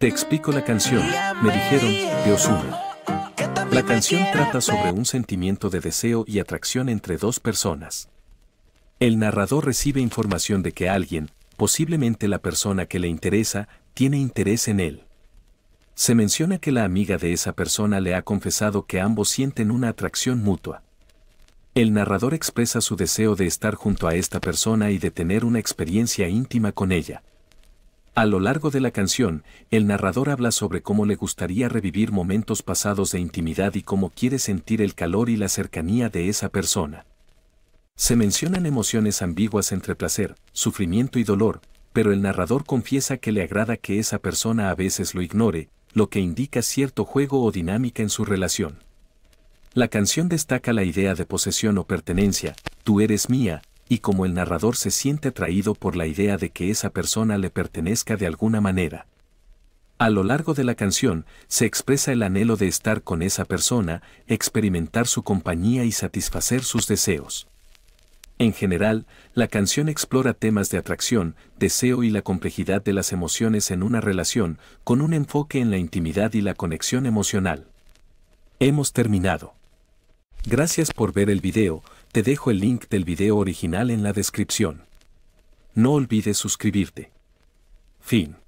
Te explico la canción, me dijeron, de Osuna. La canción trata sobre un sentimiento de deseo y atracción entre dos personas. El narrador recibe información de que alguien, posiblemente la persona que le interesa, tiene interés en él. Se menciona que la amiga de esa persona le ha confesado que ambos sienten una atracción mutua. El narrador expresa su deseo de estar junto a esta persona y de tener una experiencia íntima con ella. A lo largo de la canción, el narrador habla sobre cómo le gustaría revivir momentos pasados de intimidad y cómo quiere sentir el calor y la cercanía de esa persona. Se mencionan emociones ambiguas entre placer, sufrimiento y dolor, pero el narrador confiesa que le agrada que esa persona a veces lo ignore, lo que indica cierto juego o dinámica en su relación. La canción destaca la idea de posesión o pertenencia, tú eres mía, y como el narrador se siente atraído por la idea de que esa persona le pertenezca de alguna manera. A lo largo de la canción se expresa el anhelo de estar con esa persona, experimentar su compañía y satisfacer sus deseos. En general, la canción explora temas de atracción, deseo y la complejidad de las emociones en una relación, con un enfoque en la intimidad y la conexión emocional. Hemos terminado. Gracias por ver el video, te dejo el link del video original en la descripción. No olvides suscribirte. Fin.